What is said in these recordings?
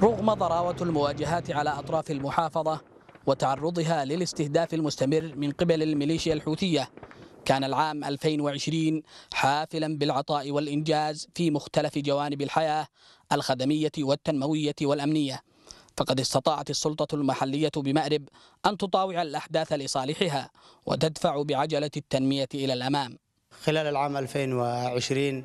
رغم ضراوة المواجهات على أطراف المحافظة وتعرضها للاستهداف المستمر من قبل الميليشيا الحوثية كان العام 2020 حافلا بالعطاء والإنجاز في مختلف جوانب الحياة الخدمية والتنموية والأمنية فقد استطاعت السلطة المحلية بمأرب أن تطاوع الأحداث لصالحها وتدفع بعجلة التنمية إلى الأمام خلال العام 2020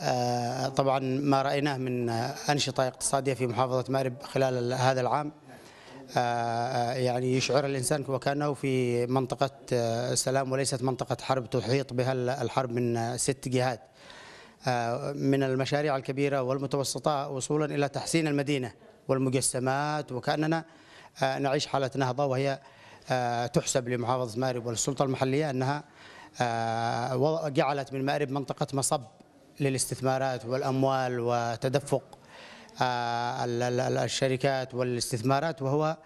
آه، طبعا ما رأيناه من أنشطة اقتصادية في محافظة مأرب خلال هذا العام آه، آه، يعني يشعر الإنسان وكأنه في منطقة سلام وليست منطقة حرب تحيط بها الحرب من ست جهات من المشاريع الكبيرة والمتوسطة وصولا إلى تحسين المدينة والمجسمات وكأننا نعيش حالة نهضة وهي تحسب لمحافظة مأرب والسلطة المحلية أنها جعلت من مأرب منطقة مصب للاستثمارات والأموال وتدفق آه، الشركات والاستثمارات وهو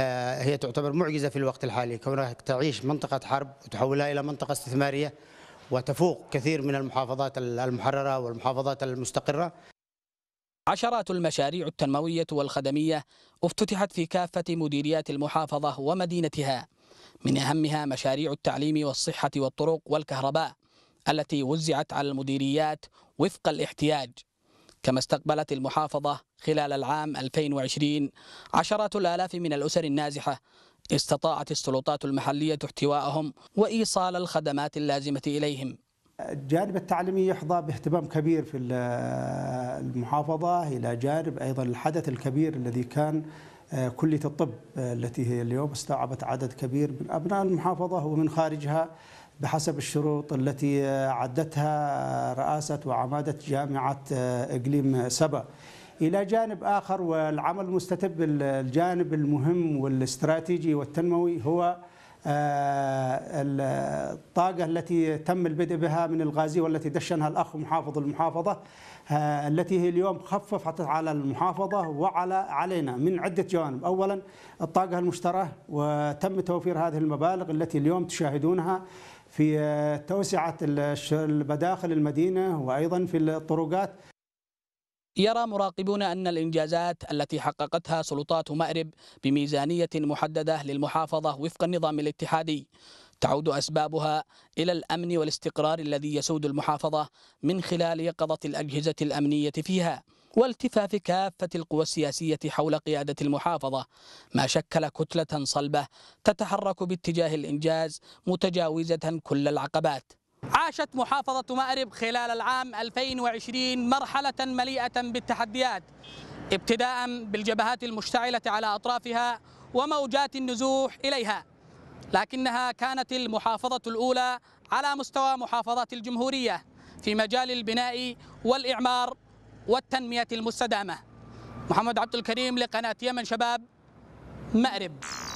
آه، هي تعتبر معجزة في الوقت الحالي كونها تعيش منطقة حرب وتحولها إلى منطقة استثمارية وتفوق كثير من المحافظات المحررة والمحافظات المستقرة عشرات المشاريع التنموية والخدمية افتتحت في كافة مديريات المحافظة ومدينتها من أهمها مشاريع التعليم والصحة والطرق والكهرباء التي وزعت على المديريات وفق الاحتياج كما استقبلت المحافظة خلال العام 2020 عشرات الآلاف من الأسر النازحة استطاعت السلطات المحلية احتوائهم وإيصال الخدمات اللازمة إليهم الجانب التعليمي يحظى باهتمام كبير في المحافظة إلى جانب أيضا الحدث الكبير الذي كان كلية الطب آه، التي هي اليوم استوعبت عدد كبير من أبناء المحافظة ومن خارجها بحسب الشروط التي آه، عدتها آه، رئاسة وعمادة جامعة إقليم سبأ إلى جانب آخر والعمل المستتب الجانب المهم والاستراتيجي والتنموي هو آه، الطاقة التي تم البدء بها من الغازي والتي دشنها الأخ محافظ المحافظة آه، التي هي اليوم خففت على المحافظة وعلى علينا من عدة جوانب أولا الطاقة المشترى وتم توفير هذه المبالغ التي اليوم تشاهدونها في آه، توسعة المداخل المدينة وأيضا في الطرقات يرى مراقبون أن الإنجازات التي حققتها سلطات مأرب بميزانية محددة للمحافظة وفق النظام الاتحادي تعود أسبابها إلى الأمن والاستقرار الذي يسود المحافظة من خلال يقظة الأجهزة الأمنية فيها والتفاف كافة القوى السياسية حول قيادة المحافظة ما شكل كتلة صلبة تتحرك باتجاه الإنجاز متجاوزة كل العقبات عاشت محافظة مأرب خلال العام 2020 مرحلة مليئة بالتحديات ابتداء بالجبهات المشتعلة على أطرافها وموجات النزوح إليها لكنها كانت المحافظة الأولى على مستوى محافظات الجمهورية في مجال البناء والإعمار والتنمية المستدامة محمد عبد الكريم لقناة يمن شباب مأرب